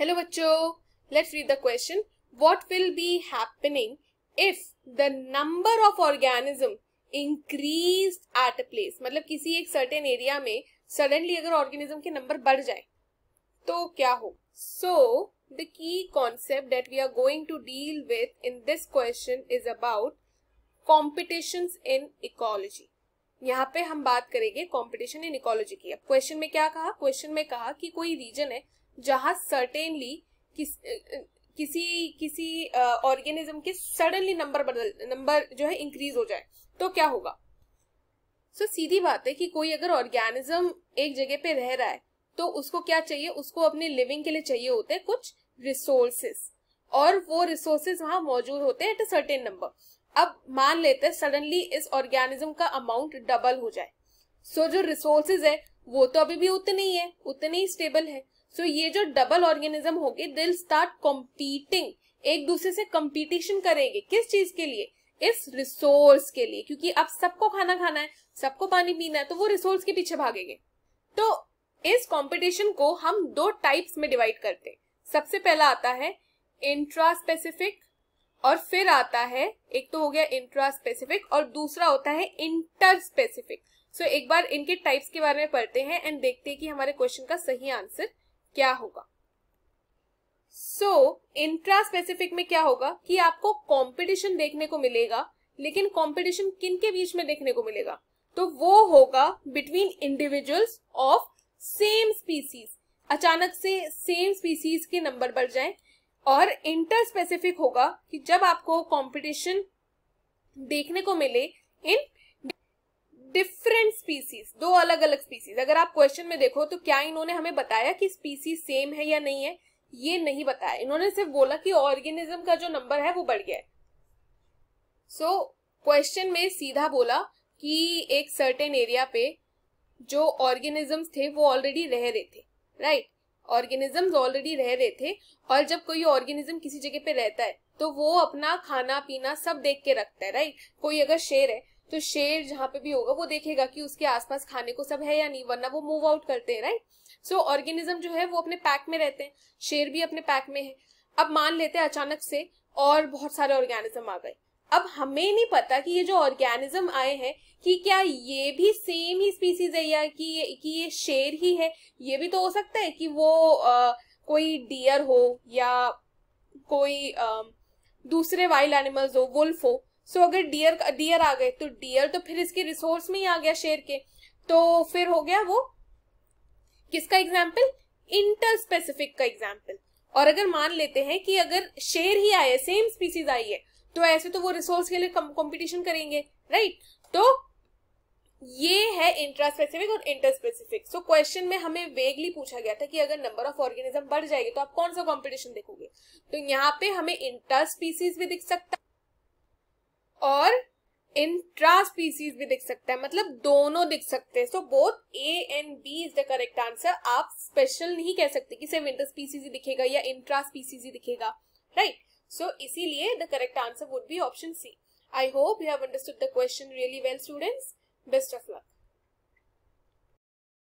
hello बच्चो let's read the question what will be happening if the number of organism increase at a place मतलब किसी एक certain area में suddenly अगर organism के नंबर बढ़ जाए तो क्या हो so the key concept that we are going to deal with in this question is about competition in ecology यहाँ पे हम बात करेंगे कॉम्पिटिशन इन इकोलॉजी की अब क्वेश्चन में क्या कहा क्वेश्चन में कहा कि कोई रीजन है जहाँ सर्टेनली किस किसी किसी ऑर्गेनिज्म के सडनली नंबर बदल नंबर जो है इंक्रीज हो जाए तो क्या होगा सो so, सीधी बात है कि कोई अगर ऑर्गेनिज्म एक जगह पे रह रहा है तो उसको क्या चाहिए उसको अपने लिविंग के लिए चाहिए होते हैं कुछ रिसोर्सेस और वो रिसोर्सेज वहां मौजूद होते हैं एट अ सर्टेन नंबर अब मान लेते हैं सडनली इस ऑर्गेनिज्म का अमाउंट डबल हो जाए सो so, जो रिसोर्सेज है वो तो अभी भी उतने ही है उतने ही स्टेबल है सो so, ये जो डबल ऑर्गेनिज्म होगी दिल स्टार्ट कॉम्पीटिंग एक दूसरे से कॉम्पिटिशन करेंगे किस चीज के लिए इस रिसोर्स के लिए क्योंकि अब सबको खाना खाना है सबको पानी पीना है तो वो रिसोर्स के पीछे भागेंगे तो इस कंपटीशन को हम दो टाइप्स में डिवाइड करते हैं सबसे पहला आता है इंट्रा स्पेसिफिक और फिर आता है एक तो हो गया इंट्रा स्पेसिफिक और दूसरा होता है इंटर स्पेसिफिक सो एक बार इनके टाइप्स के बारे में पढ़ते हैं एंड देखते हैं कि हमारे क्वेश्चन का सही आंसर क्या होगा सो इंट्रा स्पेसिफिक में क्या होगा कि आपको कंपटीशन देखने को मिलेगा लेकिन कंपटीशन किन के बीच में देखने को मिलेगा तो वो होगा between individuals of same species अचानक से सेम स्पीसीज के नंबर बढ़ जाए और इंटर स्पेसिफिक होगा कि जब आपको कंपटीशन देखने को मिले इन डिफरेंट स्पीसीज दो अलग अलग स्पीसीज अगर आप क्वेश्चन में देखो तो क्या इन्होंने हमें बताया कि स्पीसीज सेम है या नहीं है ये नहीं बताया इन्होंने सिर्फ बोला कि ऑर्गेनिज्म का जो नंबर है वो बढ़ गया है सो so, क्वेश्चन में सीधा बोला कि एक सर्टेन एरिया पे जो ऑर्गेनिजम्स थे वो ऑलरेडी रह रहे थे राइट ऑर्गेनिजम्स ऑलरेडी रह रहे थे और जब कोई ऑर्गेनिज्म किसी जगह पे रहता है तो वो अपना खाना पीना सब देख के रखता है राइट कोई अगर शेर है तो शेर जहाँ पे भी होगा वो देखेगा कि उसके आसपास खाने को सब है या नहीं वरना वो मूव आउट करते हैं राइट सो ऑर्गेनिज्म जो है वो अपने पैक में रहते हैं शेर भी अपने पैक में है अब मान लेते हैं अचानक से और बहुत सारे ऑर्गेनिज्म आ गए अब हमें नहीं पता कि ये जो ऑर्गेनिज्म आए हैं कि क्या ये भी सेम ही स्पीसीज है या कि ये कि ये शेर ही है ये भी तो हो सकता है कि वो आ, कोई डियर हो या कोई आ, दूसरे वाइल्ड एनिमल्स हो वुल्फ हो सो अगर डियर डियर आ गए तो डियर तो फिर इसके रिसोर्स में ही आ गया शेर के तो फिर हो गया वो किसका एग्जाम्पल इंटर स्पेसिफिक का एग्जाम्पल और अगर मान लेते हैं कि अगर शेर ही आए सेम स्पीसीज आई है तो ऐसे तो वो रिसोर्स के लिए कॉम्पिटिशन करेंगे राइट तो ये है इंट्रा स्पेसिफिक और इंटर स्पेसिफिक सो क्वेश्चन में हमें वेगली पूछा गया था कि अगर नंबर ऑफ ऑर्गेनिज्म बढ़ जाएगी तो आप कौन सा कंपटीशन देखोगे तो यहाँ पे हमें इंटर स्पीसीज भी दिख सकता और इंट्रा स्पीसीज भी दिख सकता है मतलब दोनों दिख सकते हैं so both A and B is the correct answer आप स्पेशल नहीं कह सकते कि सिर्फ इंटर स्पीसीज ही दिखेगा या इंट्रा स्पीसीज ही दिखेगा राइट सो इसीलिए the correct answer would be option C I hope you have understood the question really well students best of luck